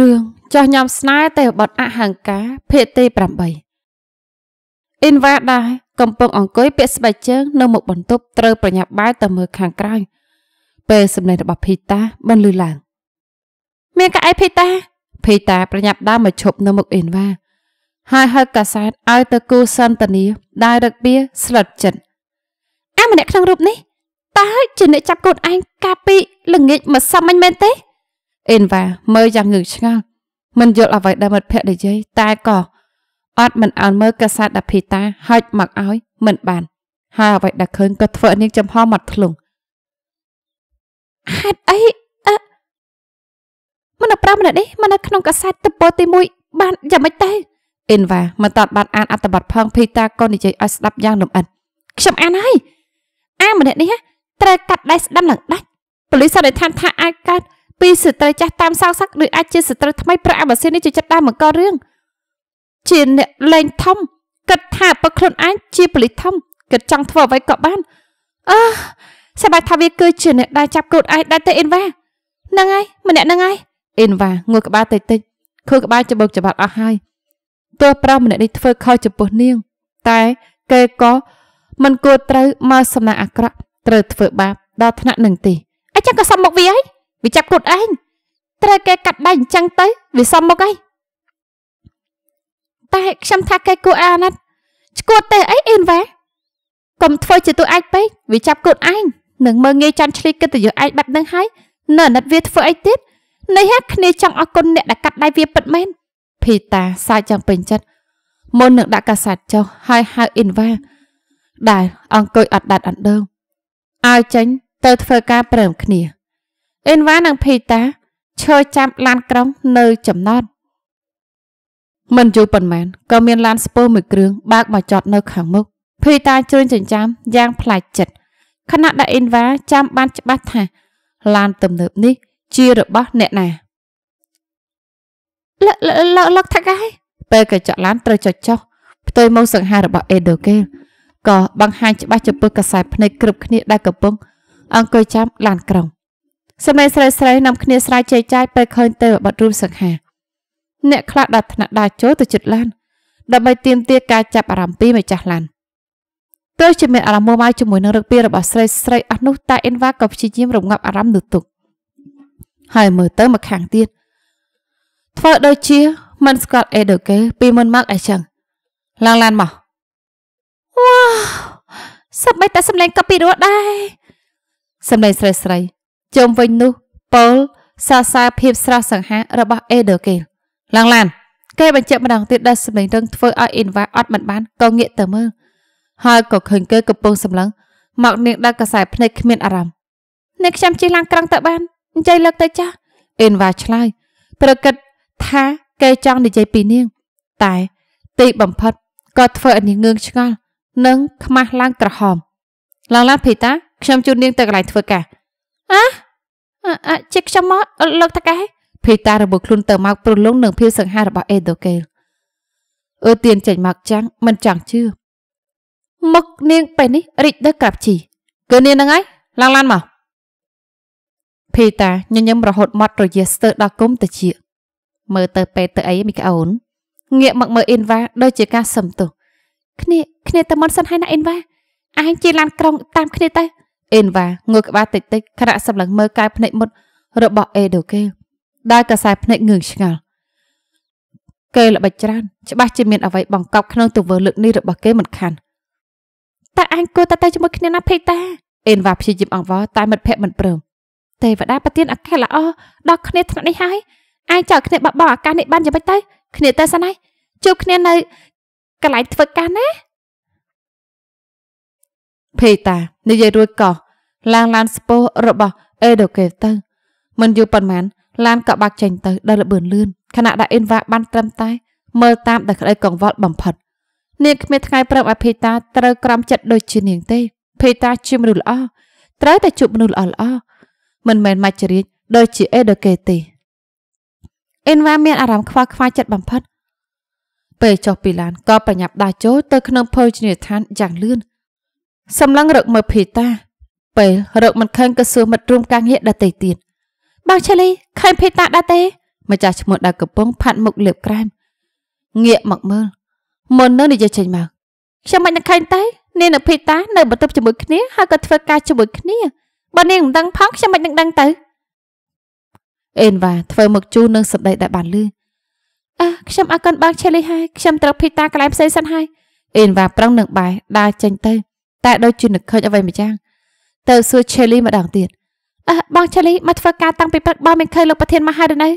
រឿងចោះញោមស្នេហ៍ទេវបុត្រអហង្ការភាគទី8អ៊ីនវ៉ាដាកំពុងអង្គុយពាក់ស្បែកជើង នៅមុខបន្ទប់ត្រូវប្រញាប់បែរទៅមើលខាងក្រៅពេលសម្លេងរបស់ភីតាបានលឺឡើង មានកៅអីភីតាភីតាប្រញាប់ដើរមកឈប់នៅមុខអ៊ីនវ៉ាហើយហិតកាសែតឲ្យទៅគូសន្តានាដែលរឹកបៀស្លុតចិត្តអាម្នាក់ក្នុងរូបនេះតើជាអ្នកចាប់កូនឯងកាពីល្ងាចមកសំមិញមែនទេអេនវ៉ាមើលយ៉ាងងឿងឆ្ងល់មិនយល់អ្វីដែលមិត្តភ័ក្តិនិយាយតែក៏អត់មិនអោនមើលកាសាតដភីតាហុចមកឲ្យមិន បាន ហើយអ្វីដែលឃើញក៏ធ្វើនាងចំហមកធ្លុងហេតុអីអឺមនុស្ស5ម្នាក់នេះមកនៅក្នុងកាសែតទំព័រទី1បានយ៉ាងម៉េចទៅអេនវ៉ាមិនតបបានអានអត្ថបទផងភីតាក៏និយាយឲ្យស្ដាប់យ៉ាងលម្អិតខ្ញុំអានហើយអាម្នាក់នេះត្រូវកាត់ដៃស្ដាំឡើងដាច់ប៉ូលីសសន្និដ្ឋានថាអាចកើតពីស្ត្រីចាស់តាមសោកសឹកដូចអាចជាស្ត្រីថ្មីប្រាក់អាម៉ាស៊ីននេះជាចិត្តដើមបង្ករឿងជាអ្នកលេងធំគិតថាបើខ្លួនឯងជាប៉ូលីសធំគិតចង់ធ្វើអ្វីក៏បានអឺសម្រាប់ថាវាគឺជាអ្នកដែលចាប់កូនឯងដែរទេអ៊ីនវ៉ាហ្នឹងហើយម្នាក់ហ្នឹងហើយអ៊ីនវ៉ាងួតក្បាលតិចតិចខួរក្បាលច្បុកច្បាត់អស់ហើយទោះប្រុសម្នាក់នេះធ្វើខុសចំពោះនាង តែគេក៏មិនគួរត្រូវមកសំណាក់អាក្រក់ត្រូវធ្វើបាបដល់ថ្នាក់នឹងទីអញ្ចឹងក៏សំមុខវាហើយវាចាប់ខ្លួនឯងត្រូវគេកាត់ដៃអញ្ចឹងទៅវាសំមុខហើយតែខ្ញុំថាគេគួរអាណិតឈួតទេអីអ៊ីនវ៉ាកុំធ្វើជាតួអាចពេកវាចាប់ខ្លួនឯងនឹងមើងាយចាន់ឆ្លីកិត្តិយសឯងបែបហ្នឹងហើយនៅអាណិតវាធ្វើអីទៀតនេះហ่ะគ្នាចង់អរគុណអ្នកដែលកាត់ដៃវាពិតមែនភីតាសាច់យ៉ាងពេញចិត្តមុននឹងដាក់កាសាត់ចុះហើយហៅអ៊ីនវ៉ាដែលអង្គុយអត់ដាត់អណ្ដើងឲ្យចេញទៅធ្វើការព្រមគ្នាអេនវ៉ានិងភីតាឈរចាប់ឡានក្រុងនៅចំណត់មិនយូរប៉ុន្មានក៏មានឡានស្ពើមួយគ្រឿងបើកមកចតនៅខាងមុខភីតាជួញចិញ្ចាំយ៉ាង ផ្លាច់ចិត្តខណៈដែលអេនវ៉ាចាំបានច្បាស់ថាឡាន ទំនើបនេះ ជារបស់ អ្នកណាលកលកលកថាកែពេលកញ្ចក់ឡានត្រូវចុចចុះផ្ទុយមកសង្ហារបស់អេដូកេលក៏បង្ហាញច្បាស់ចំពោះកសែតភ្នែកគ្រប់គ្នាដែលកំពុងអង្គុយចាំឡានក្រុងសម្ដែងស្រីស្រីនាំគ្នាស្រ័យចែកចាយពេលឃើញទៅបတ်រួមសង្ហាអ្នកខ្លះដាក់ថ្នាក់ដាចូលទៅជិតឡានដើម្បីទៀមទាការចាប់អារម្មណ៍ពីម្ចាស់ឡានទោះជាមានអារម្មណ៍មួម៉ៅជាមួយនឹងរឹកពីរបស់ស្រីស្រីអស់នោះតែអ៊ីនវ៉ាក៏ព្យាយាមរងាប់អារម្មណ៍នោះទុកហើយមើលទៅមកខាងទៀតធ្វើដូចជា មិនស្គាល់អេដូកេពីមុនមកអីចឹងឡើងឡានមកវ៉ាសម្បីតែសម្លេងក៏ពីរោះដែរសម្លេងស្រីស្រីជុំវិញនោះពលសរសើរភាពស្រស់សង្ហារបស់អេដូកេលឡើងឡាន គេបញ្ជាក់ម្ដងទៀតដល់សម្លេងរឹងធ្វើឲ្យអ៊ីនវ៉ាអត់មិនបានក៏ងាកទៅមើលហើយក៏ឃើញគេកំពុងសម្លឹងមកនាងដល់កសែភ្នែកគ្មានអារម្មណ៍អ្នកខ្ញុំជិះឡានក្រង់ទៅបានអញ្ជើញលើកទៅចាស់អ៊ីនវ៉ាឆ្លើយប្រកិតថាគេចង់និយាយពីនាង តែទីបំផុតក៏ធ្វើឲ្យនាងងឿងឆ្ងល់និងខ្មាស់ឡើងក្រហមឡើងឡានភីតាខ្ញុំជូននាងទៅកន្លែងធ្វើការអះជាខ្ញុំមកលោកតាកែភីតារបស់ខ្លួនទៅមកព្រលងនឹងភាពសង្ហារបស់អេដូកេលអឺទៀនចេញមកចាំងមិនចង់ជឿមុខនាងពេលនេះរិចទៅក្រាប់ជីគឺនាងហ្នឹងហើយឡើងឡានមកភីតាញញឹមរហូតមាត់រយះស្ទើរដល់គុំតាជាមើលទៅពេទ្យទៅអីមីក្អូនងាកមកមើលអ៊ីនវ៉ាដូចជាការសំទោសគ្នាគ្នាទៅមុនសិនហើយណាអ៊ីនវ៉ាឯងជិះឡានក្រុងតាមគ្នាទៅអេនវ៉ាងើក្បាលតិចតិចខណៈសម្លឹងមើលកាយភ្នែកមុតរបស់អេដូកេលដែលកសែភ្នែកងឿងឆ្ងល់គេល្បិចច្រើនច្បាស់ជាមានអ្វីបង្កប់ក្នុងទង្វើលើកនេះរបស់គេមិនខានតើអញគួរតែទៅជាមួយគ្នាណាភេតាអេនវ៉ាព្យាយាមអង្វរតែមិត្តភក្តិមិនព្រមទេវតាប្រទានអាកាសល្អដល់គ្នាថ្នាក់នេះហើយអញចោលគ្នាបាត់បង់អាកាសនេះបានយ៉ាងម៉េចទៅគ្នាទៅសិនហើយជួបគ្នានៅកន្លែងធ្វើការណាភេតានិយាយរួចកោះឡើងឡានស្ពោះរបស់អេដូកេទៅមិនយូរប៉ុន្មានឡានក៏បាក់ចេញទៅដោយល្បឿនលឿនខណៈដែលអ៊ីនវ៉ាបានត្រឹមតែមើលតាមតែក្តីកង្វល់បំផុតនាងគ្មានថ្ងៃប្រាប់ឲ្យភេតាត្រូវក្រំចិត្តដូចជានាងទេ ភេតាជាមនុស្សល្អត្រូវតែជួបមនុស្សល្អល្អមិនមែនមច្ចរាជដូចជាអេដូកេទេអ៊ីនវ៉ាមានអារម្មណ៍ខ្វល់ខ្វាយចិត្តបំផុតពេលចុះពីឡានក៏ប្រញាប់ដើរចូលទៅក្នុងភោជនីយដ្ឋានយ៉ាងលឿនសម្លឹងរកមើលភីតាពេលរកមិនឃើញក៏សួរមិត្តរួមការងារដតេទៀតបងឆេលីឃើញភីតាដែរទេម្ចាស់ឈ្មោះដែលកំពុងផាត់មុខលេបក្រែមងាកមកមើលមុននឹងនិយាយចេញមកខ្ញុំមិនឃើញទេនាងនិងភីតានៅបន្ទប់ជាមួយគ្នាហើយក៏ធ្វើការជាមួយគ្នាបើនាងមិនដឹងផងខ្ញុំមិននឹងដឹងទៅអេនវ៉ាធ្វើមកជូននឹងសម្ដីដែលបានលឺអះខ្ញុំអរគុណបងឆេលីហើយខ្ញុំត្រូវភីតាកន្លែងផ្សេងសិនហើយអេនវ៉ាប្រឹងនឹងបាយដើរចេញទៅតែដូចជានឹកឃើញអ្វីម្យ៉ាងទៅសួរឆេលីម្ដងទៀតអើបងឆេលីមកធ្វើការតាំងពីព្រឹកបងមិនឃើញលោកប្រធានមកហើយឬនៅ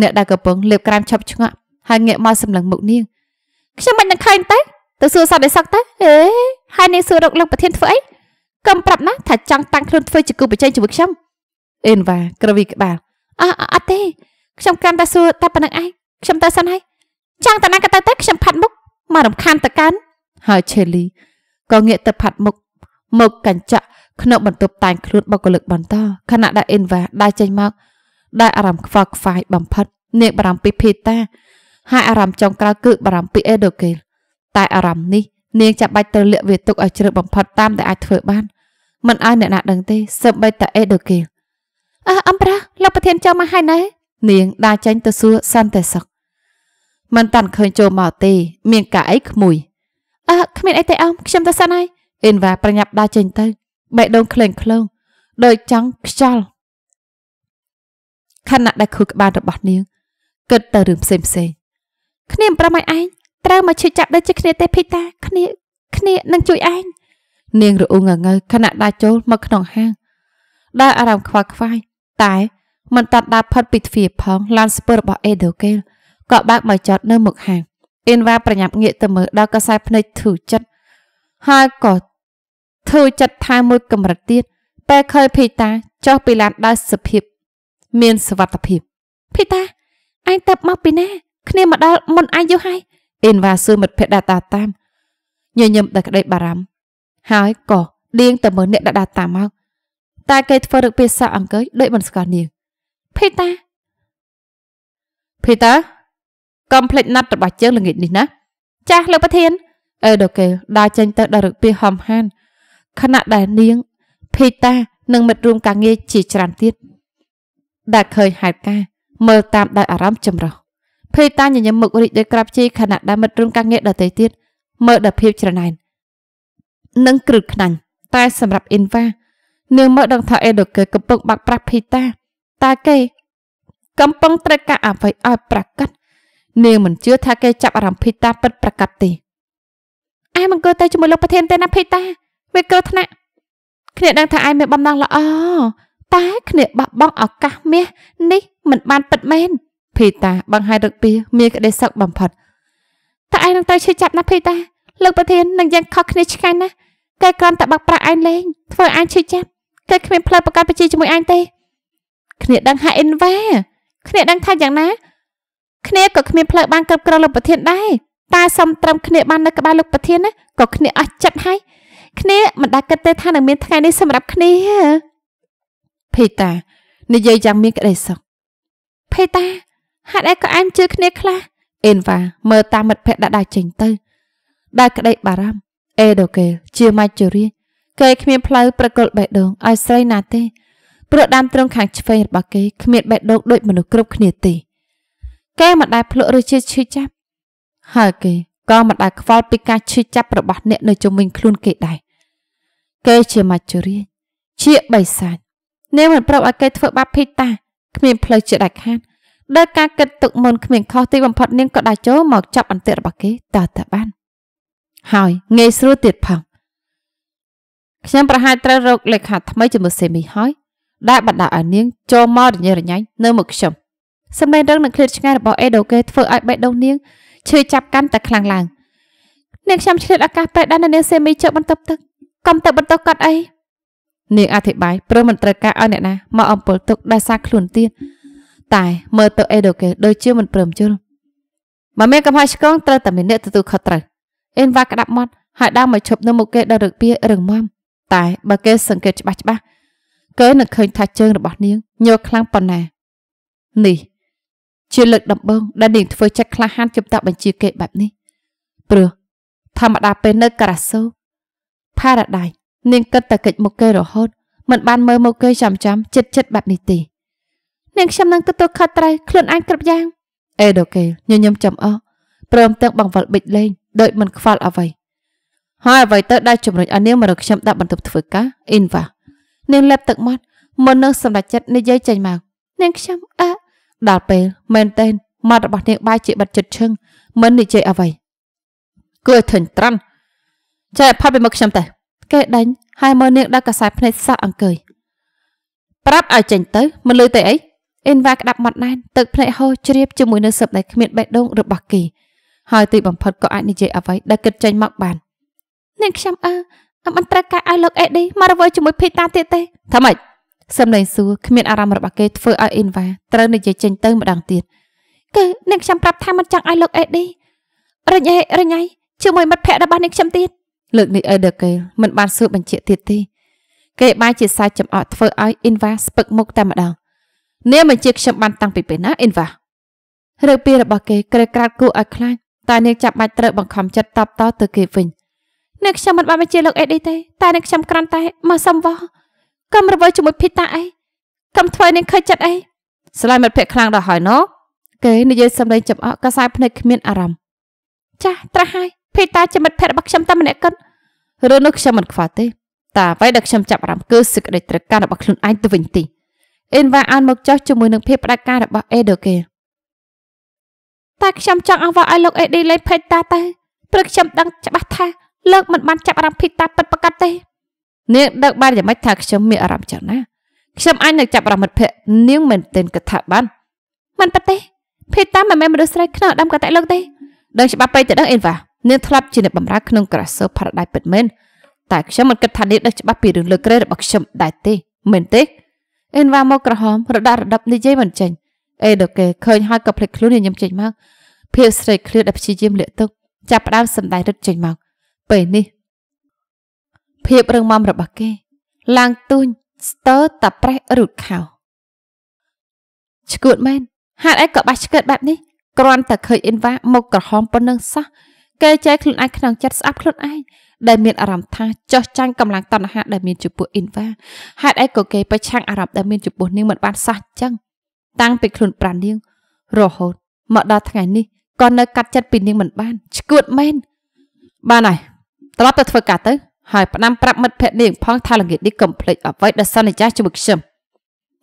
អ្នកដែលកំពុងលេបក្រាមឆប់ឆ្ងាក់ហើយងាកមកសម្លឹងមុខនាងខ្ញុំមិននឹងឃើញទេទៅសួរសត្វឲ្យសឹកទៅអេហើយនាងសួររកលោកប្រធានធ្វើអីកុំប្រាប់ណា ថាចង់តាំងខ្លួនធ្វើជាគូប្រជែងជាមួយខ្ញុំអេនវ៉ាក្រវីក្បាលអះអត់ទេខ្ញុំកាន់តែសួរតែប៉ុណ្្នឹងឯងខ្ញុំទៅសិនហើយចាំងតាណាក៏ទៅទៅខ្ញុំផាត់មុខមករំខានតកានហើយឆេលីក៏ងាកទៅផាត់មុខមកកញ្ចក់ក្នុងបន្ទប់តែងខ្លួនបុគ្គលិកបន្តខណៈដែលអ៊ីនវ៉ាដើរចេញមកដែលអារម្មណ៍ខ្វល់ខ្វាយបំផិតនាងបារម្ភពីភេតាហើយអារម្មណ៍ចុងក្រោយគឺបារម្ភពីអេដូកេលតែអារម្មណ៍នេះនាងចាប់បាច់ត្រូវលាក់វាទុកឲ្យជ្រឹកបំផុតតាមដែលអាចធ្វើបានមិនឲ្យអ្នកណាដឹងទេសម្បីតែអេដូកេលអះអំប្រាលោកប្រធានចាំមកហើយណែនាងដើរចេញទៅសួរសន្តិសុខមិនតាន់ឃើញចូលមកទេ មានការអីក្មួយអើគ្មានអីទេអមខ្ញុំទៅសិនហើយអ៊ីនវ៉ាប្រញាប់ដើរចេញទៅបេះដូងក្លែងក្លោងដោយចង់ខ្យល់ខណៈដែលខួរក្បាលរបស់នាងគិតទៅរឿងផ្សេងផ្សេងគ្នាប្រមៃឯងត្រូវមកឈឺចាប់ដូចជាគ្នាទេភីតាគ្នាគ្នានឹងជួយឯងនាងរអ៊ូងងើខណៈដើរចូលមកក្នុងហាងដើរអារម្មណ៍ខ្វល់ខ្វាយតែមិនតាត់ដើរផុតពីទ្វារផង ឡានស្ពឺរបស់អេដូកេលក៏បើកមកចតនៅមុខហាងអ៊ីនវ៉ាប្រញាប់ងាកទៅមើលដល់កសែភ្នែកធូរចិត្តហើយក៏ធូរចិត្តថែមមួយកម្រិតទៀតពេលឃើញភីតាចុះពីឡានដោយសុភាពមានសវត្ថភាពភីតាអញទៅមកពីណាគ្នាមកដល់មុនអញយូរហើយអ៊ីនវ៉ាសួរមិត្តភក្តិដាតាតាមញញឹមដល់ក្តីបារម្ភហើយក៏ដៀងទៅមើលអ្នកដាតាមកតែគេធ្វើរឹកភាសាអង្គើយដូចមិនស្គាល់នាងភីតាភីតាកុំភ្លេចណាត់របស់យើងល្ងាចនេះណាចាស់លោកប្រធានអេដូកេលដើរចេញទៅដោយរឹកពីហំហានខណៈដែលនាង ភីតានិងមិត្តរួមការងារជាច្រើនទៀតដែលឃើញហេតុការណ៍មើលតាមដោយអារម្មណ៍ចម្រុះភីតាញញឹមមុខរីកដោយក្រាប់ជ័យខណៈដែលមិត្តរួមការងារដទៃទៀតមើលដល់ភាពច្រណែននិងគ្រឹកខ្នាញ់តែ សម្រាប់អ៊ីនវ៉ានាងមើលដឹងថាអេដូកេកំពុងបាក់ប្រាស់ភីតាតែគេ កំពុងត្រូវការអ្វីឲ្យប្រកាសនាងមិនជឿថាគេចាប់អារម្មណ៍ភីតាពិតប្រកបទេឯមិនគួរទៅជាមួយលោកប្រធានទេណាភីតាវាគ្រោះថ្នាក់គ្នាដឹងថាឯមានបំណងល្អតែគ្នាបាក់បង់ឱកាស មាសនេះមិនបានពិតមែនភីតាបង្ហាយរឹកពី មានក្តីសោកបំផុតតែឯនឹងទៅឈឺចាប់ណាភីតាលោកប្រធាននឹងយ៉ាងខុសគ្នាឆ្ងាយណាស់គេគ្រាន់តែបាក់ប្រាស់ឯងលេងធ្វើឯងឈឺចាប់គេគ្មានផ្លូវប្រកាសបញ្ជីជាមួយឯងទេគ្នាដឹងថាអិនវ៉ាគ្នាដឹងថាយ៉ាងណាគ្នាក៏គ្មានផ្លូវបានគ្រប់គ្រងលោកប្រធានដែរតែសំត្រឹមគ្នាបាននៅក្បែរលោកប្រធានណាក៏គ្នាអស់ចិត្តហើយគ្នាមិនដែលគិតទេថានឹងមានថ្ងៃនេះសម្រាប់គ្នាភេតានិយាយយ៉ាងមានក្តីសុខភេតាហាត់ឯក៏អែមជឿគ្នាខ្លះអេនវ៉ាមើលតាមមិត្តភក្តិដាក់ដាវចេញទៅដែលក្តីបារម្ភអេដូកេលជាមច្ចុរាគេគ្មានផ្លូវប្រកុលបេះដូងឲ្យស្រីណាទេព្រោះដើមទ្រង់ខាងឆ្វេងរបស់គេគ្មានបេះដូងដូចមនុស្សគ្រប់គ្នាទេគេមិនដែលភ្លក់រសជាតិឈឺចាប់ ហើយគេក៏មិនដែលខ្វល់ពីការឈឺចាប់របស់អ្នក នៅជុំវិញខ្លួនគេដែរគេជាមច្ចុរាជជាបិសាចអ្នកមិនប្រាប់ឲ្យគេធ្វើបាបភេតាគ្មានផ្លូវជាដាច់ខាតដោយការគិតទុកមុនគ្មានខុសទីបំផុតនាងក៏ដាច់ចូលមកចាប់អន្ទាក់របស់គេតើតើបានហើយងាយស្រួលទៀតផងខ្ញុំប្រហែលត្រូវរកលេខាថ្មីជាមួយសេមីហើយដែលបណ្ដាឲ្យនាងចូលមករញ៉េរញ៉ៃនៅមុខខ្ញុំសម្លេងរឹងនិងឃ្លាតឆ្ងាយរបស់អេដូកេធ្វើឲ្យបេះដូងនាងឈឺចាប់កាន់តែខ្លាំងឡើងអ្នកខ្ញុំឆ្លៀតឱកាសពេលដែលនាងសេមីជើបន្ទប់ទឹកកុំទៅបន្តកាត់អីនាងអធិប្បាយព្រមមិនត្រូវការឲ្យអ្នកណាមកអំពលទុកដោយសារខ្លួនទៀតតែមើលទៅអេដូកេដូចជាមិនព្រមជល់មកមានកំហុសឆ្គងត្រូវតែមានអ្នកទទួលខុសត្រូវអេនវ៉ាក្តាប់មាត់ហើយដើរមកឈប់នៅមុខគេដល់រឹកពីរឹងមាំតែបើគេសង្កេតច្បាស់ច្បាស់គេនឹងឃើញថាជើងរបស់នាងញយល់ខ្លាំងប៉ុណ្ណានេះជាលើកដំបូងដែលនាងធ្វើចិត្តក្លាហានជំទាស់បញ្ជាគេបែបនេះព្រោះធម្មតាពេលនៅការ៉ាសូផារ៉ាដៃនាងគិតតែកិច្ចមុខគេរហូតមិនបាន មើលមុខគេចាំចាំចិត្តចិត្តបែបនេះទេនាងខ្ញុំនឹងទទួលខុសត្រូវខ្លួនឯងគ្រប់យ៉ាងអេដូកេលញញឹមចំអកព្រមទាំងបង្វិលបិចលេងដោយមិនខ្វល់អ្វីហើយអ្វីទៅដែលជំរុញឲ្យនាងមករកខ្ញុំដាក់បន្ទប់ធ្វើការអ៊ីនវ៉ានាងលេបទឹកមាត់មុននឹងសម្រេចចិត្តនិយាយចេញមកនាងខ្ញុំអើដល់ពេលមែនទេមាត់របស់នាងបាយជាបិទចិត្តឈឹងមិននិយាយអ្វីគួរឲ្យធិញត្រាន់ចែកផាត់ពីមុខខ្ញុំតែគេដេញហើយមើលនាងដល់កសែភ្នែកសក់អង្គើយប្រាប់ឲ្យចេញទៅមិនលឺទេអីអ៊ីនវ៉ាក្តាប់មាត់ណែនទឹកភ្នែកហូរជ្រាបជាមួយនៅសឹបដែលគ្មានបេះដូងរបស់គីហើយទីបំផុតក៏អាចនិយាយអ្វីដែលគិតចេញមកបាននាងខ្ញុំអើអមិនត្រូវការឲ្យលោកអេឌីមករវល់ជាមួយ ភីតាទៀតទេថាម៉េចសំឡេងសួរគ្មានអារម្មណ៍របស់គេធ្វើឲ្យអ៊ីនវ៉ាត្រូវនិយាយចេញទៅម្ដងទៀតគឺអ្នកខ្ញុំប្រាប់ថាមិនចង់ឲ្យលោកអេឌីរញ៉ៃរញ៉ៃជាមួយមិត្តភ័ក្ដិរបស់អ្នកខ្ញុំទៀតលើកនេះអេដកេលមិនបានសួរបញ្ជាក់ទៀតទេគេបាយជាសាច់ចំអកធ្វើឲ្យអ៊ីនវ៉ាស្ពឹកមុខតែម្ដងនាងបញ្ជាខ្ញុំបានតាំងពីពេលណាអ៊ីនវ៉ារឿងពីរបស់គេក្រេក្រាតគូឲ្យខ្លាចតែនាងចាប់បាច់ត្រូវបង្ខំចិត្តតបតទៅគេវិញអ្នកខ្ញុំមិនបានបញ្ជាលោកអេឌីទេតែអ្នកខ្ញុំក្រាន់តែមកសំវោះកុំរវល់ជាមួយភីតាអីកុំធ្វើនឹងខើចចិត្តអីស្លាយមិត្តភក្តិខ្លាំងដល់ហើយណូគេនិយាយសម្លេងចំអកកសែភ្នែកគ្មានអារម្មណ៍ចាស់ត្រាស់ហើយភីតាជាមិត្តភក្តិរបស់ខ្ញុំតែម្នាក់គត់រឿងនោះខ្ញុំមិនខ្វល់ទេតែអ្វីដែលខ្ញុំចាប់អារម្មណ៍គឺសេចក្តីត្រូវការរបស់ខ្លួនឯងទៅវិញទីអ៊ីនវ៉ាអានមកចោះជាមួយនឹងភាពផ្ដាច់ការរបស់អេដូគេតែខ្ញុំចង់អង្វរឲ្យលោកអេឌីលេងភេទតាទៅព្រោះខ្ញុំដឹងច្បាស់ថាលោកមិនបានចាប់អារម្មណ៍ភីតាពិតប្រាកដទេនាងដឹងបានយ៉ាងម៉េចថាខ្ញុំមានអារម្មណ៍យ៉ាងណាខ្ញុំអាចនឹងចាប់អារម្មណ៍មិត្តភក្តិនាងមែនទែនគិតថាបានមិនប៉ះទេភេទតាមមិនមែនមនុស្សស្រីខ្នងដាំកតែលោកទេដឹងច្បាស់ពេកទៅដឹងអេនវ៉ានាងធ្លាប់ជាអ្នកបម្រើក្នុងក្រាសឺផារ៉ាដៃពិតមែនតែខ្ញុំមិនគិតថានាងដឹងច្បាស់ពីរឿងលើក្រេរបស់ខ្ញុំដែរទេមែនទេអេនវ៉ាមកក្រហមរដារដាប់និយាយមិនចេញអេដូកេឃើញហើយក៏ភ្លេចខ្លួនញញឹមចេញមកភាពស្រីឃ្លាដែលព្យាយាមលាក់ទុកចាប់ផ្ដើមសម្ដែងរឹតចេញមកពេលនេះភាពរឹងមាំរបស់គេ ឡើងទូញស្ទើរតែប្រេះរូតខោឈួតមែនហេតុអីក៏បាច់ឆ្កឹតបែបនេះគ្រាន់តែឃើញអ៊ីនវ៉ាមកក្រហមប៉ុណ្្នឹងសោះគេចែកខ្លួនឯងក្នុងចិត្តស្អប់ខ្លួនឯងដែលមានអារម្មណ៍ថាចោះចាញ់កម្លាំងតណ្ហាដែលមានចំពោះអ៊ីនវ៉ាហេតុអីក៏គេប្រឆាំងអារម្មណ៍ដែលមានចំពោះនាងមិនបានសោះចឹងតាំងពីខ្លួនប្រានាង រហូតមកដល់ថ្ងៃនេះក៏នៅ កាត់ចិត្តពីនាងមិនបានឈួតមែនបានហើយត្រឡប់ទៅធ្វើការទៅហើយផ្ដាំប្រាប់មិត្តភក្តិនាងផងថាល្ងាចនេះកុំភ្លេចអ្វីដែលសន្យាជាមួយខ្ញុំ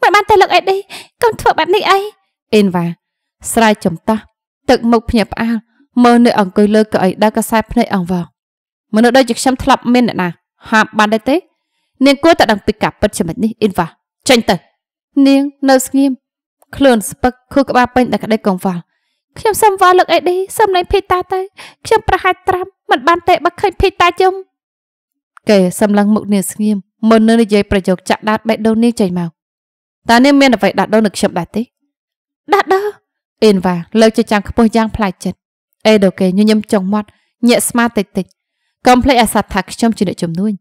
មិនបានតែលោកអេឌីកុំធ្វើបែបនេះអីអេនវ៉ាស្រែកចំតោះទឹកមុខភ្ញាក់ផ្អើលមើលនៅ អង្គុយលើកៅអីដែលកសែភ្នែកអង្វរមនុស្សដូចជាខ្ញុំធ្លាប់មានអ្នកណាហាមបានដែរទេនាងគួរតែដឹងពីការពិតចំណុចនេះអេនវ៉ាចេញទៅនាងនៅស្ងៀមខ្លួនស្ពឹកខួរក្បាលពេញតែក្តីកង្វល់ខ្ញុំសុំវល់លោកអេឌីសុំលែងភីតាទៅខ្ញុំប្រហែលត្រាំមិនបានទេបើឃើញភីតាយំគេសម្លឹងមុខនាងស្ងៀមមុននឹងនិយាយប្រយោគចាក់ដាតបេះដូងនាងចេញមកតើនាងមានអ្វីដាស់ដូងនឹងខ្ញុំដែរទេដាស់ដោអេនវ៉ាលើកចចាំខ្ពស់យ៉ាង ផ្លាយចិត្តអេដូគេញញឹមចុងមាត់ញាក់ស្មាតិចតិចកុំភ្លេចអាសត្វថាខ្ញុំជាអ្នកជំនួយ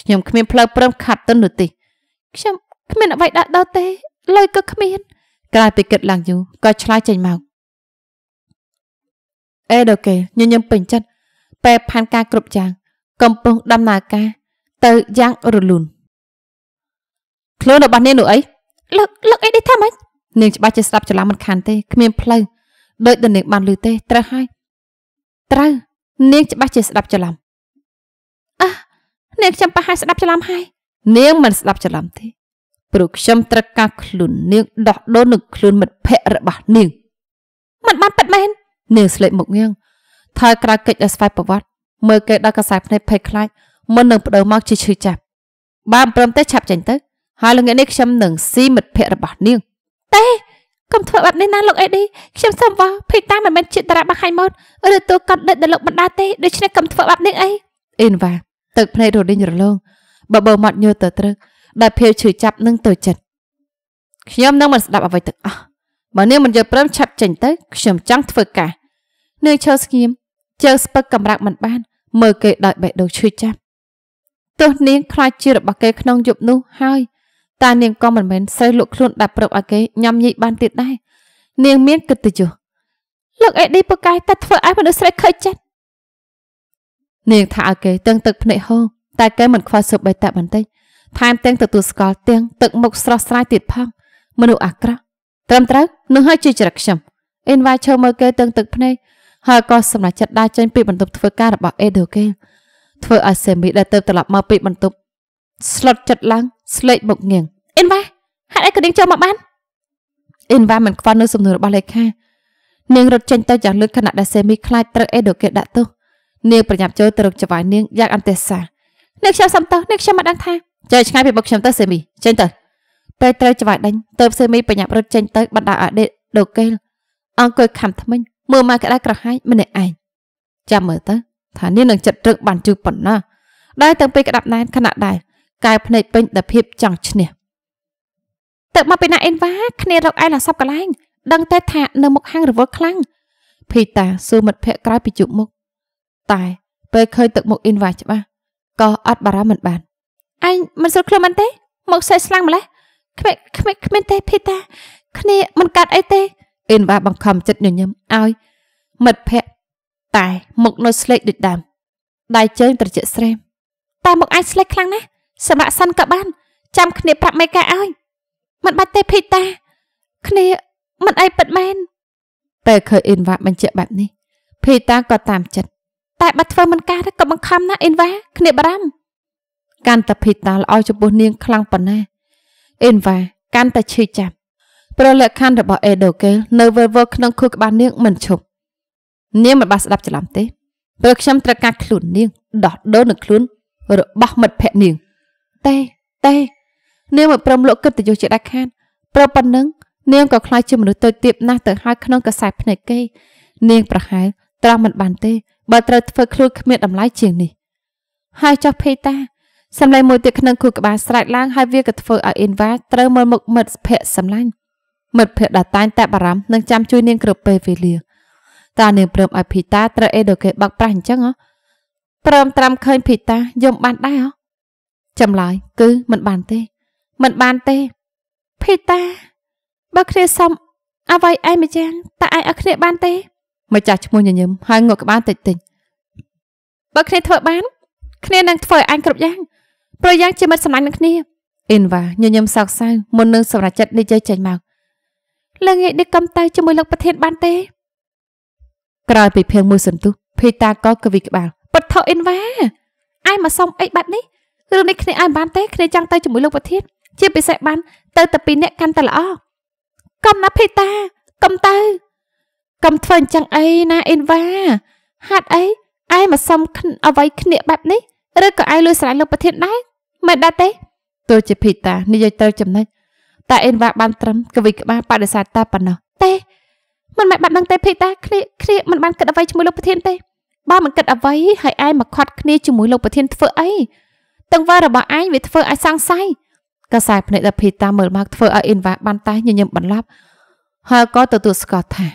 ខ្ញុំគ្មានផ្លូវព្រមខាត់ទិននោះទេខ្ញុំគ្មាន អ្វីដាស់ដោទេលុយក៏គ្មាន ក្រោយពីគិតឡើងយូរក៏ឆ្លើយចេញមកអេដូគេញញឹមពេញចិត្តពេលផានការគ្រប់យ៉ាងកំពុងដំណើរការ ទៅយ៉ាងរលូនខ្លួនរបស់នាងនោះអីលឹកលឹកអីនេះថាម៉េចនាងច្បាស់ជាស្ដាប់ច្រឡំមិនខានទេគ្មានផ្លូវដោយដែលនាងបានឮទេត្រូវហើយត្រូវនាងច្បាស់ជាស្ដាប់ច្រឡំអះនាងខ្ញុំប្រហែលស្ដាប់ច្រឡំហើយនាងមិនស្ដាប់ច្រឡំទេព្រោះខ្ញុំត្រូវការខ្លួននាងដោះដូរនឹងខ្លួនមិត្តភ័ក្ដិរបស់នាង មិនបានប៉ັດមែននាងស្លេកមុខងើងថយក្រោយកិច្ចដល់ស្វ័យប្រវត្តិមើលគេដល់កសែភ្នែកភ័យខ្លាចមុននឹងបដូរមក ជាឈឺចាប់បើមិនព្រមទេឆាប់ចេញទៅហើយល្ងាចនេះខ្ញុំនឹងស៊ីមិត្តភ័ក្ដិរបស់នាងទេកុំធ្វើបែបនេះណាលោកអេឌីខ្ញុំសូមវ៉ាភ័យតាមិនមែនជាតារាបង្ហាញម៉ូដឬទូកាត់ដេកដល់លោកបណ្ដាទេដូច្នេះកុំធ្វើបែបនេះអីអេនវ៉ាទឹកភ្នែករលីងរលងបើបើមកញើទៅត្រឹកដែលភាពឈឺចាប់នឹងទៅចិត្តខ្ញុំនឹងមិនស្ដាប់អ្វីទាំងអស់បើនាងមិនយល់ព្រមឆាប់ចេញទៅខ្ញុំចង់ធ្វើការនាងឈើស្ងៀមជើងស្ពឹកកំរាក់មិនបានមើលគេដោយបេះដូងឈឺចាប់ទោះនាងខ្លាចជារបស់គេក្នុងយប់នោះហើយតានាងក៏មិនមែនសូវលក់ខ្លួនដាក់ប្រឹកឲ្យគេញ៉ាំញីបានទៀតដែរនាង មាន កិត្តិយសលោកអេឌីពូកែតែធ្វើឲ្យមនុស្សស្រីខើចចិត្តនាងថាឲ្យគេទាំងទឹកភ្នែកហូរតែគេមិនខ្វល់សើបបីតាបន្តិចថែមទាំងទទួលស្គាល់ទាំងទឹកមុខស្រស់ស្រាយទៀតផងមនុស្សអាក្រក់ត្រឹមត្រូវនឹងហើយជាចរិតខ្ញុំអិនវ៉ាឈើមើលគេទាំងទឹកភ្នែកហើយក៏សម្រេចចិត្តដើរចេញពីបន្ទប់ធ្វើការរបស់អេដូកេលធ្វើឲ្យសេមីដែលទៅត្រឡប់មកពីបន្ទប់ស្លុតចិត្តឡើងស្លេកមុខងៀងអ៊ីនវ៉ាហេតុអីក៏នាងចូលមកបានអ៊ីនវ៉ាមិនខ្វល់នឹងសំណួររបស់លេខានាងរត់ចេញទៅយ៉ាងលឿនខណៈដែលសេមីខ្លាចត្រូវអេដូកេលដាក់ទោសនាងប្រញាប់ចូលទៅរកចវាយនាងយ៉ាងអន្តេសាអ្នកខ្ញុំសំតោអ្នកខ្ញុំមិនដឹងថាចេញឆ្ងាយពីមុខខ្ញុំទៅសេមីចេញទៅពេលត្រូវចវាយដេញទៅសេមីប្រញាប់រត់ចេញទៅបណ្ដាអដេដូកេលអង្គុយខំថ្មិញមើលមកក្តៅក្រហាយម្នាក់ឯងចាំមើលទៅថានាងនឹងចិត្តរឹកបានជឺប៉ុណ្ណាដែលទាំងពេលក្តាប់ណែនខណៈដែរកែភ្នែកពេញដល់ភាពចង់ឈ្នះទៅមកពីណាអេនវ៉ាគ្នារកឯងអាសពកន្លែងដឹង តែថានៅមុខហាងរវល់ខ្លាំងភីតាសួរមិត្តភ័ក្ដិក្រោយពីជប់មុខតែ ពេលឃើញទឹកមុខអេនវ៉ាច្បាស់ក៏អត់បារម្ភមិនបានឯងមិនស្រួលខ្លួនមិនទេមកសេះស្លាំងម្លេះគ្មានគ្មានគ្មានទេ ភីតា គ្នាមិនកាត់អីទេអេនវ៉ាបង្ខំចិត្តញញឹមឲ្យមិត្តភ័ក្តិតែមកនៅស្លេកដូចដើមដៃជើងត្រជាក់ស្រេមតែមកអាចស្លេកខ្លាំងណាស់សម្រាប់សិនក៏បានចាំគ្នាប្រាប់មេកាឲ្យ មិនបាច់ទេភីតាគ្នាមិនអីពិតមែនពេលឃើញអេនវ៉ាបញ្ជាក់បែបនេះភីតាក៏តាមចិត្តតែបាត់ធ្វើមិនការក៏បង្ខំណាអេនវ៉ាគ្នាបារម្ភកាន់តែភីតាល្អចំពោះនាង ខ្លាំងប៉ុណ្ណាអេនវ៉ាកាន់តែឈឺចាប់ព្រលក្ខណ្ឌរបស់អេដូកេលនៅវិលវល់ក្នុងខួរក្បាលនាងមិនឈប់នាងមិនបានស្ដាប់ច្រឡំទេព្រោះខ្ញុំត្រូវការខ្លួននាងដោះដូរនឹងខ្លួនរបស់មិត្តភក្តិនាងទេទេនាងមិនព្រមលោកកិត្តិយសជាដាច់ខាតប្រប៉ុណ្ណឹងនាងក៏ខ្លាចជាមនុស្សតូចទាបណាស់ទៅហើយក្នុងកសែភ្នែកគេនាង ប្រហែលត្រាស់មិនបានទេបើត្រូវធ្វើ ខ្លួនគ្មានតម្លៃជាងនេះហើយចោះភេតាសម្លេងមួយទៀតក្នុងខួរក្បាលស្រែកឡើងហើយវាក៏ធ្វើឲ្យអ៊ីនវ៉ាត្រូវមើលមុខមិត្តភក្តិសម្លាញ់មិត្តភក្តិដែលតែងតែបារម្ភនិងចាំជួយនាងគ្រប់ពេលវេលា តានាងព្រមឲ្យភីតាត្រូវអេដូគេបាក់ប្រាស់អញ្ចឹងហ៎ព្រមត្រាំឃើញភីតាយំបានដែរហ៎ចម្លើយគឺមិនបានទេមិនបានទេភីតាបើគ្នាសុំអ្វីឯងម្យ៉ាងតើឯងឲ្យគ្នាបានទេម្ចាស់ឈ្មោះញញឹមហើយងក់ក្បាលតិចតិចបើគ្នាធ្វើបានគ្នានឹងធ្វើឲ្យឯងគ្រប់យ៉ាងប្រយ៉ាងជាមិត្តសម្លាញ់នឹងគ្នាអ៊ីនវ៉ាញញឹមសោកសៅមុននឹងសម្រេចចិត្តនិយាយចេញមកលើងាយដឹកកំតៅជាមួយលោកប្រធានបានទេក្រោយពីភៀងមួយសន្ទុះភីតាក៏កវីក្បាលពុទ្ធអ៊ីនវ៉ាអាយមកសុំអីបាត់នេះរឿងនេះគ្នាអាយបានទេគ្នាចង់ទៅជាមួយលោកប្រធានជាពិសេសបាន ទៅតែពីរអ្នកកាន់តែល្អ កំណាភីតា កំទៅកំធ្វើអញ្ចឹងអីណាអ៊ីនវ៉ាហាត់អីអាយមកសុំអ្វីគ្នាបែបនេះឬក៏អាយលួចស្រឡាញ់លោកប្រធានដែរមិនដែរទេទោះជាភីតានិយាយទៅចំណេះតែអេនវ៉ាបានត្រឹមក្វីក្បាលបដិសេធតែប៉ុណ្ណោះទេមិនមែនបាត់ដឹងទេភីតាគ្រាកគ្រាកមិនបានគិតអ្វីជាមួយលោកប្រធានទេបើមិនគិតអ្វីហើយឯងមកខត់គ្នាជាមួយលោកប្រធានធ្វើអីទាំងវ៉ារបស់ឯងវាធ្វើឲ្យសង្ស័យកសែភ្នែកដល់ភីតាមើលមកធ្វើឲ្យអេនវ៉ាបានតែញញឹមបន្លប់ហើយក៏ទទួលស្គាល់ថា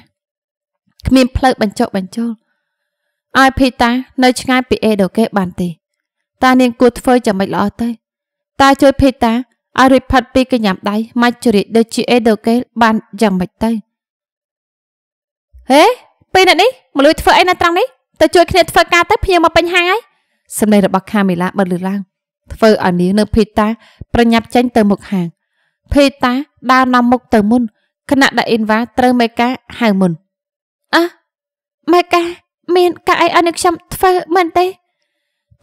គ្មានផ្លូវបញ្ចុះបញ្ចូលឲ្យភីតានៅឆ្ងាយពីអេដូគេបានទេតានាងគួរធ្វើយ៉ាងម៉េចល្អទៅតាជួយភីតាឲ្យរួចផុតពីកញ្ញាំដៃម៉ាច់ជរិះដូចជាអេដូកេ បានយ៉ាងម៉េចទៅហេពេលនេះមកលួយធ្វើអីនៅត្រង់នេះទៅជួយគ្នាធ្វើការទៅភៀវមកពេញហាងហើយសម្លេងរបស់ខាមីឡាបើលឺឡើង ធ្វើឲ្យនាងនៅភីតាប្រញាប់ចេញទៅមុខហាង ភីតាដើរនាំមុខទៅមុនគណៈដែលអ៊ីនវ៉ាត្រូវមេកាហៅមុនអះមេកាមាន ការអីអត់នឹងខ្ញុំធ្វើមិនទេ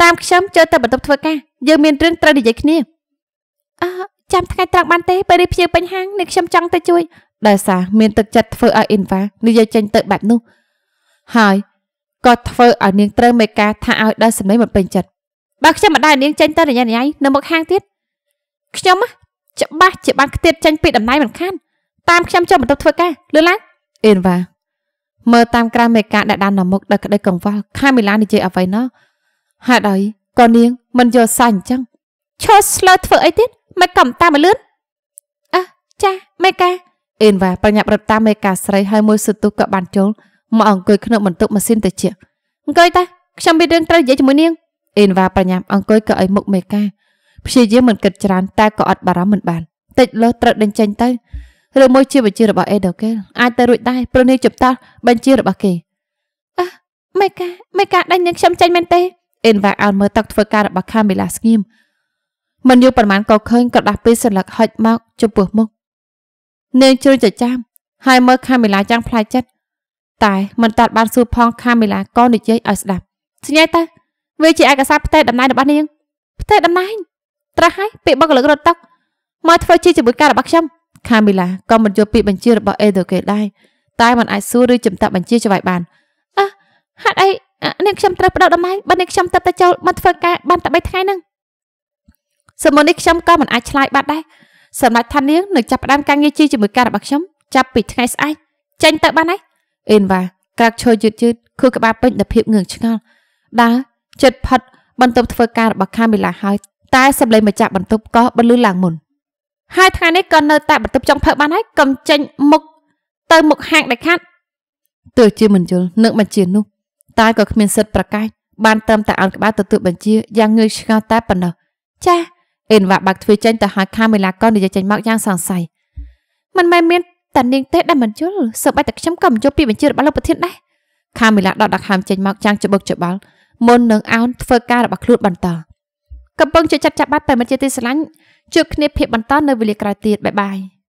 តាមខ្ញុំចូលទៅបន្ទប់ធ្វើការយើងមានរឿងត្រូវនិយាយគ្នាអើចាំថ្ងៃត្រង់បានទេ ពេលរៀបជាពេញហាងនេះខ្ញុំចង់ទៅជួយដែលសាមានទឹកចិត្តធ្វើឲ្យអ៊ីនវ៉ានិយាយចេញទៅបែបនោះ ហើយក៏ធ្វើឲ្យនាងត្រូវមេការថាឲ្យដែលសម្លេងមិនពេញចិត្តបើខ្ញុំមិនដែលនាងចេញទៅរញ៉ៃរញ៉ៃនៅមុខហាងទៀតខ្ញុំច្បាស់ជាបានខ្ទាតចេញពីដំណ័យមិនខានតាមខ្ញុំចុះបន្ទប់ធ្វើការលឿនឡើងអ៊ីនវ៉ាមើលតាមក្រៅមេការដែលដានដល់មុខដោយក្តីកង្វល់ខាមីឡានិយាយអ្វីណោះហេតុអីក៏នាងមិនយល់សាអញ្ចឹងឈរស្លើធ្វើអីទៀតមិនកំតាមលឿនអះចាមេកាអេនវ៉ាប្រញាប់រត់តាមមេកាស្រីហើយមួយសឹកទុះក៏បានចូលមកអង្គុយក្នុងបន្ទប់ម៉ាស៊ីនត្រជាក់អង្គុយតាខ្ញុំមានរឿងត្រូវនិយាយជាមួយនាងអេនវ៉ាប្រញាប់អង្គុយក៏ឲ្យមុខមេកាព្យាយាមមិនគិតច្រើនតែក៏អត់បារម្ភមិនបានតិចលើសត្រូវដេញចេញទៅឬមួយជាបញ្ជារបស់អេដូកេលអាចទៅរួចដែរព្រោះនាងចំតោះបញ្ជារបស់គេអះមេកាមេកាដេញនាងខ្ញុំចេញមែនទេអេនវ៉ាអោនមើលទឹកធ្វើការរបស់ខាមីឡាស្ងៀមមិនយូរប៉ុន្មានក៏ឃើញក្រដាស់ពីរសន្លឹកហុចមកចំពោះមុខនាងជ្រួញចចាមហើយមើលខាមីឡាយ៉ាងផ្លាយចិត្តតែមិនតាត់បានសួរផងខាមីឡាក៏និយាយឲ្យស្ដាប់ស្ញែតើវាជាឯកសារផ្ទៃតំណែងរបស់នាង ផ្ទៃតំណែងត្រាស់ហើយពាក្យបុគ្គលិករត់ទឹកមកធ្វើជាជាមួយការរបស់ខ្ញុំខាមីឡាក៏មិនយល់ពីបញ្ជារបស់អេដូកេដែរតែមិនអាចសួរឬចំតាប់បញ្ជាច្បាយបានអះហេតុអីនាងខ្ញុំត្រូវបដោតតំណែងបើនាងខ្ញុំទៅទៅចូលមកធ្វើការបានតែ3ថ្ងៃហ្នឹងសម័យនេះខ្ញុំក៏មិនអាចឆ្លើយបាត់ដែរសម្រាប់ថានាងនឹងចាប់ផ្ដើមការងារជាជាមួយការរបស់ខ្ញុំចាប់ពីថ្ងៃស្អែកចេញទៅបានហើយអេនវ៉ាក្រាក់ឈរយឺតយឺតខួរក្បាលពេញដោយភាពងឿងឆ្ងល់ដើរចិត្តផិត បន្ទប់ធ្វើការរបស់ខាមីឡាហើយ តែ សម្លេងម្ចាស់បន្ទប់ក៏បន្លឺឡើងមុនហើយថ្ងៃនេះក៏នៅតែបន្ទប់ចុងភៅបានហើយកុំចេញមុខទៅមុខហាងដាច់ខាត់ទើបជាមិនយល់នឹងបញ្ជានោះតែក៏គ្មានសិទ្ធិប្រកាសបានត្រឹមតែអោនក្បាលទទួលបញ្ជាយ៉ាងងឿងឆ្ងល់តែប៉ុណ្ណោះចាអេនវ៉ាបាក់ធ្វើចេញទៅហើយខាមេឡាក៏និយាយចេញមកយ៉ាងសង្ស័យមិនមែនមានតែនាងទេដែលមិនយល់សើបតែខ្ញុំក៏មិនយល់ពីបញ្ជារបស់លោកប្រធានដែរខាមេឡាដកដង្ហើមចេញមកយ៉ាងច្បឹកច្បល់មុននឹងអោនធ្វើការរបស់ខ្លួនបន្តកំពុងជួយចាត់ចាប់បាត់ប្រិមិត្តជាទីស្រឡាញ់ជួបគ្នាភាពបន្តនៅវេលាក្រោយទៀតបាយបាយ